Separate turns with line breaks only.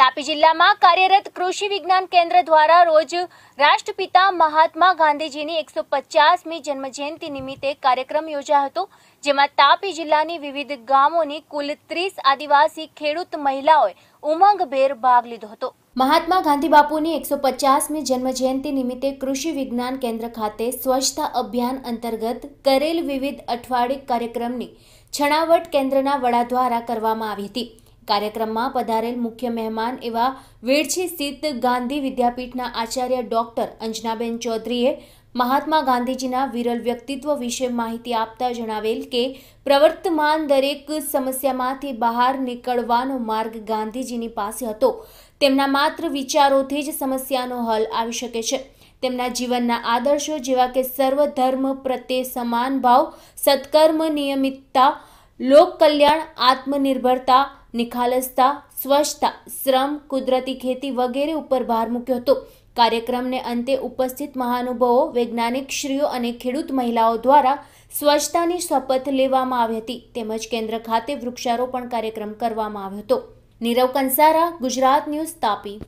તાપી જિલ્લામાં કાર્યરત કૃષિ વિજ્ઞાન કેન્દ્ર દ્વારા રોજ રાષ્ટ્રપિતા મહાત્મા ગાંધીજીની એકસો પચાસમી જન્મજયંતિ નિમિત્તે કાર્યક્રમ યોજાયો હતો જેમાં તાપી જિલ્લાની વિવિધ ગામોની કુલ ત્રીસ આદિવાસી ખેડૂત મહિલાઓએ ઉમંગભેર ભાગ લીધો હતો મહાત્મા ગાંધી બાપુની એકસો પચાસમી જન્મજયંતિ નિમિત્તે કૃષિ વિજ્ઞાન કેન્દ્ર ખાતે સ્વચ્છતા અભિયાન અંતર્ગત કરેલ વિવિધ અઠવાડિક કાર્યક્રમની છણાવટ કેન્દ્રના વડા દ્વારા કરવામાં આવી હતી કાર્યક્રમમાં પધારેલ મુખ્ય મહેમાન એવા વેડછી સ્થિત ગાંધી વિદ્યાપીઠના આચાર્ય ડોક્ટર અંજનાબેન ચૌધરીએ મહાત્મા ગાંધીજીના વિરલ વ્યક્તિત્વ વિશે માહિતી આપતા જણાવેલ કે પ્રવર્તમાન દરેક સમસ્યામાંથી બહાર નીકળવાનો માર્ગ ગાંધીજીની પાસે હતો તેમના માત્ર વિચારોથી જ સમસ્યાનો હલ આવી શકે છે તેમના જીવનના આદર્શો જેવા કે સર્વધર્મ પ્રત્યે સમાન ભાવ સત્કર્મ નિયમિતતા લોક કલ્યાણ આત્મનિર્ભરતા નિખાલસતા સ્વચ્છતા શ્રમ કુદરતી ખેતી વગેરે ઉપર ભાર મૂક્યો હતો કાર્યક્રમને અંતે ઉપસ્થિત મહાનુભાવો વૈજ્ઞાનિકશ્રીઓ અને ખેડૂત મહિલાઓ દ્વારા સ્વચ્છતાની શપથ લેવામાં આવી હતી તેમજ કેન્દ્ર ખાતે વૃક્ષારોપણ કાર્યક્રમ કરવામાં આવ્યો હતો નીરવ કંસારા ગુજરાત ન્યૂઝ તાપી